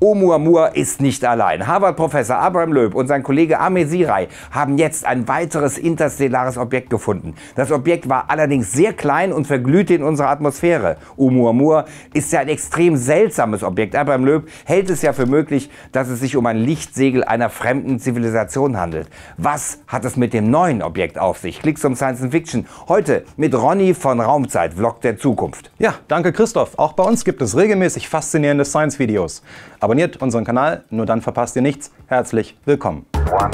Oumuamua ist nicht allein. Harvard-Professor Abraham Loeb und sein Kollege Ame Sirai haben jetzt ein weiteres interstellares Objekt gefunden. Das Objekt war allerdings sehr klein und verglühte in unserer Atmosphäre. Oumuamua ist ja ein extrem seltsames Objekt. Abraham Loeb hält es ja für möglich, dass es sich um ein Lichtsegel einer fremden Zivilisation handelt. Was hat es mit dem neuen Objekt auf sich? Klick zum Science Fiction. Heute mit Ronny von Raumzeit, Vlog der Zukunft. Ja, danke Christoph. Auch bei uns gibt es regelmäßig faszinierende Science-Videos Abonniert unseren Kanal, nur dann verpasst ihr nichts. Herzlich willkommen. One,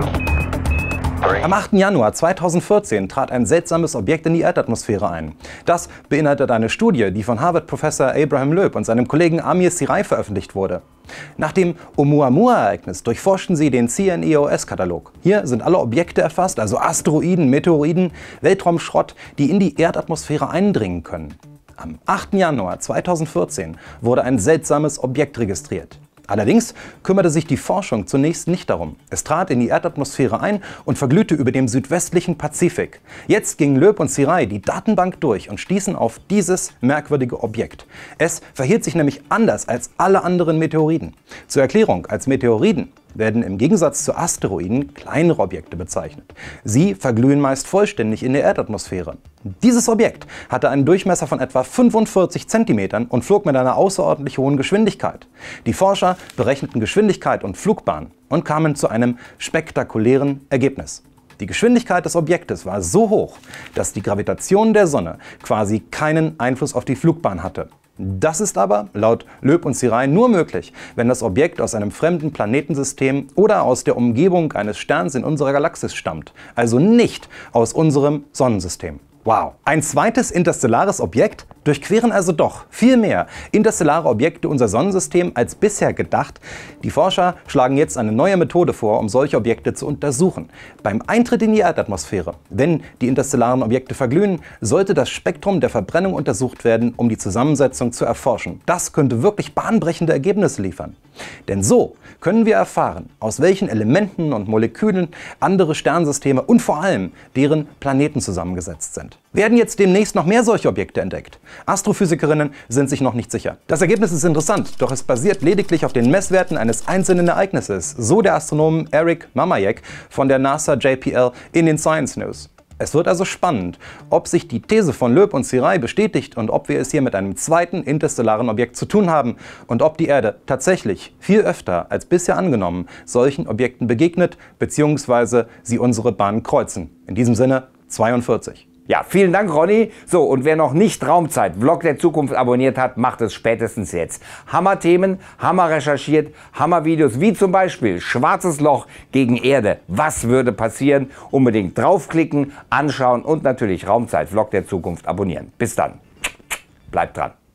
two, am 8. Januar 2014 trat ein seltsames Objekt in die Erdatmosphäre ein. Das beinhaltet eine Studie, die von Harvard-Professor Abraham Loeb und seinem Kollegen Amir Sirai veröffentlicht wurde. Nach dem Oumuamua-Ereignis durchforschten sie den CNEOS-Katalog. Hier sind alle Objekte erfasst, also Asteroiden, Meteoroiden, Weltraumschrott, die in die Erdatmosphäre eindringen können. Am 8. Januar 2014 wurde ein seltsames Objekt registriert. Allerdings kümmerte sich die Forschung zunächst nicht darum. Es trat in die Erdatmosphäre ein und verglühte über dem südwestlichen Pazifik. Jetzt gingen Löb und Sirai die Datenbank durch und stießen auf dieses merkwürdige Objekt. Es verhielt sich nämlich anders als alle anderen Meteoriten. Zur Erklärung, als Meteoriten werden im Gegensatz zu Asteroiden kleinere Objekte bezeichnet. Sie verglühen meist vollständig in der Erdatmosphäre. Dieses Objekt hatte einen Durchmesser von etwa 45 cm und flog mit einer außerordentlich hohen Geschwindigkeit. Die Forscher berechneten Geschwindigkeit und Flugbahn und kamen zu einem spektakulären Ergebnis. Die Geschwindigkeit des Objektes war so hoch, dass die Gravitation der Sonne quasi keinen Einfluss auf die Flugbahn hatte. Das ist aber, laut Löb und Sirain, nur möglich, wenn das Objekt aus einem fremden Planetensystem oder aus der Umgebung eines Sterns in unserer Galaxis stammt, also nicht aus unserem Sonnensystem. Wow. Ein zweites interstellares Objekt? durchqueren also doch viel mehr interstellare Objekte unser Sonnensystem als bisher gedacht. Die Forscher schlagen jetzt eine neue Methode vor, um solche Objekte zu untersuchen. Beim Eintritt in die Erdatmosphäre, wenn die interstellaren Objekte verglühen, sollte das Spektrum der Verbrennung untersucht werden, um die Zusammensetzung zu erforschen. Das könnte wirklich bahnbrechende Ergebnisse liefern. Denn so können wir erfahren, aus welchen Elementen und Molekülen andere Sternsysteme und vor allem deren Planeten zusammengesetzt sind. Werden jetzt demnächst noch mehr solche Objekte entdeckt? Astrophysikerinnen sind sich noch nicht sicher. Das Ergebnis ist interessant, doch es basiert lediglich auf den Messwerten eines einzelnen Ereignisses, so der Astronom Eric Mamayek von der NASA JPL in den Science News. Es wird also spannend, ob sich die These von Löb und Sirey bestätigt und ob wir es hier mit einem zweiten interstellaren Objekt zu tun haben und ob die Erde tatsächlich viel öfter als bisher angenommen solchen Objekten begegnet bzw. sie unsere Bahn kreuzen. In diesem Sinne 42. Ja, vielen Dank, Ronny. So, und wer noch nicht Raumzeit, Vlog der Zukunft abonniert hat, macht es spätestens jetzt. Hammer-Themen, Hammer recherchiert, Hammer-Videos, wie zum Beispiel Schwarzes Loch gegen Erde. Was würde passieren? Unbedingt draufklicken, anschauen und natürlich Raumzeit, Vlog der Zukunft abonnieren. Bis dann. Bleibt dran.